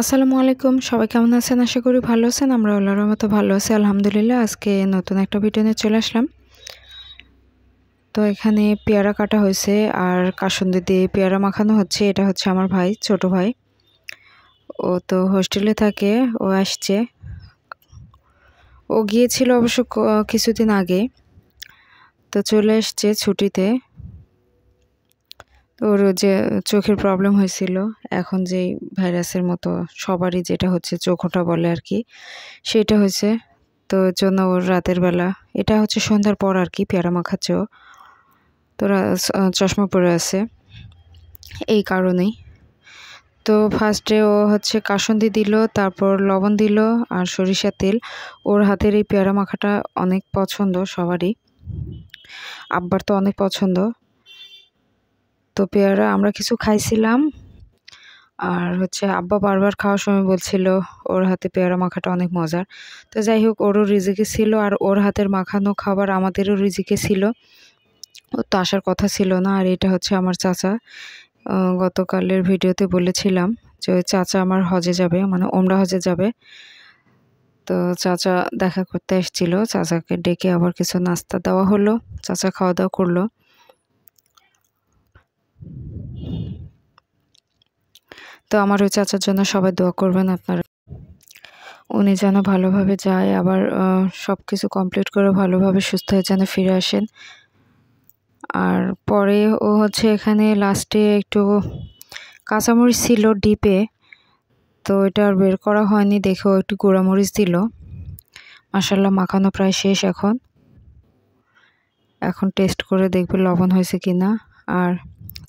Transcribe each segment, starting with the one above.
আসসালামু আলাইকুম সবাই কেমন আছেন আশা করি ভালো আছেন আমরা ওলার মতো ভালো আছি আলহামদুলিল্লাহ আজকে নতুন একটা ভিডিও নিয়ে চলে আসলাম তো এখানে পেয়ারা কাটা হয়েছে আর কাসুন্দি দিয়ে পেয়ারা মাখানো হচ্ছে এটা হচ্ছে আমার ভাই ছোট ভাই ও তো হোস্টেলে থাকে ও আসছে ও গিয়েছিল অবশ্য কিছুদিন আগে তো চলে এসছে ছুটিতে ওর যে চোখের প্রবলেম হয়েছিল এখন যেই ভাইরাসের মতো সবারই যেটা হচ্ছে চোখটা বলে আর কি সেটা হয়েছে তো জন্য ওর রাতের বেলা এটা হচ্ছে সন্ধ্যার পর আর কি পেয়ারা মাখা চো তো চশমা পরে আছে এই কারণেই তো ফার্স্টে ও হচ্ছে কাসন্দি দিল তারপর লবণ দিল আর সরিষা তেল ওর হাতের এই পেয়ারা মাখাটা অনেক পছন্দ সবারই আব্বার তো অনেক পছন্দ তো পেয়ারা আমরা কিছু খাইছিলাম আর হচ্ছে আব্বা বারবার খাওয়ার সময় বলছিল ওর হাতে পেয়ারা মাখাটা অনেক মজার তো যাই হোক ওরও রিজিকে ছিল আর ওর হাতের মাখানো খাবার আমাদেরও রিজিকে ছিল ও তো আসার কথা ছিল না আর এটা হচ্ছে আমার চাচা গতকালের ভিডিওতে বলেছিলাম যে ওই চাচা আমার হজে যাবে মানে ওমরা হজে যাবে তো চাচা দেখা করতে এসেছিলো চাচাকে ডেকে আবার কিছু নাস্তা দেওয়া হলো চাচা খাওয়া দাওয়া করলো তো আমার ওই চাচার জন্য সবাই দোয়া করবেন আপনারা উনি যেন ভালোভাবে যায় আবার সব কিছু কমপ্লিট করে ভালোভাবে সুস্থ হয়ে যেন ফিরে আসেন আর পরে ও হচ্ছে এখানে লাস্টে একটু কাঁচামরিচ ছিল ডিপে তো এটা আর বের করা হয়নি দেখেও একটু গুঁড়ামরিচ দিল মাসাল্লাহ মাখানো প্রায় শেষ এখন এখন টেস্ট করে দেখবে লবণ হয়েছে কি না আর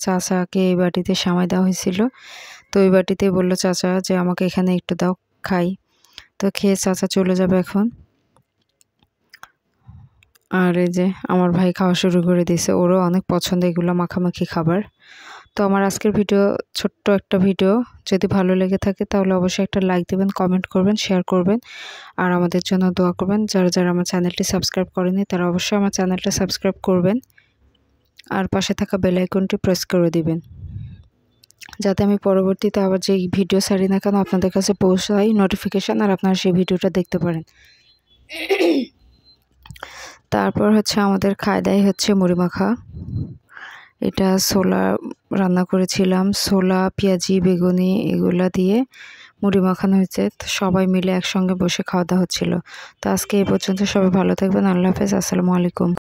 চাচাকে এই বাটিতে সামাই দেওয়া হয়েছিল তো ওই বাটিতে বললো চাচা যে আমাকে এখানে একটু দাও খাই তো খেয়ে চাচা চলে যাবে এখন আর এই যে আমার ভাই খাওয়া শুরু করে দিয়েছে ওরও অনেক পছন্দ এগুলো মাখামাখি খাবার তো আমার আজকের ভিডিও ছোট্ট একটা ভিডিও যদি ভালো লেগে থাকে তাহলে অবশ্যই একটা লাইক দেবেন কমেন্ট করবেন শেয়ার করবেন আর আমাদের জন্য দোয়া করবেন যারা যারা আমার চ্যানেলটি সাবস্ক্রাইব করেনি তারা অবশ্যই আমার চ্যানেলটা সাবস্ক্রাইব করবেন আর পাশে থাকা বেল আইকনটি প্রেস করে দিবেন যাতে আমি পরবর্তীতে আবার যে ভিডিও ছাড়ি না কেন আপনাদের কাছে পৌঁছাই নোটিফিকেশান আর আপনারা সেই ভিডিওটা দেখতে পারেন তারপর হচ্ছে আমাদের খায়দাই হচ্ছে মুড়ি মাখা এটা ছোলা রান্না করেছিলাম ছোলা পেঁয়াজি বেগুনি এগুলা দিয়ে মুড়ি মাখানো হয়েছে সবাই মিলে একসঙ্গে বসে খাওয়া দাওয়া হচ্ছিলো তো আজকে এই পর্যন্ত সবাই ভালো থাকবেন আল্লাহ হাফেজ আসসালামু আলাইকুম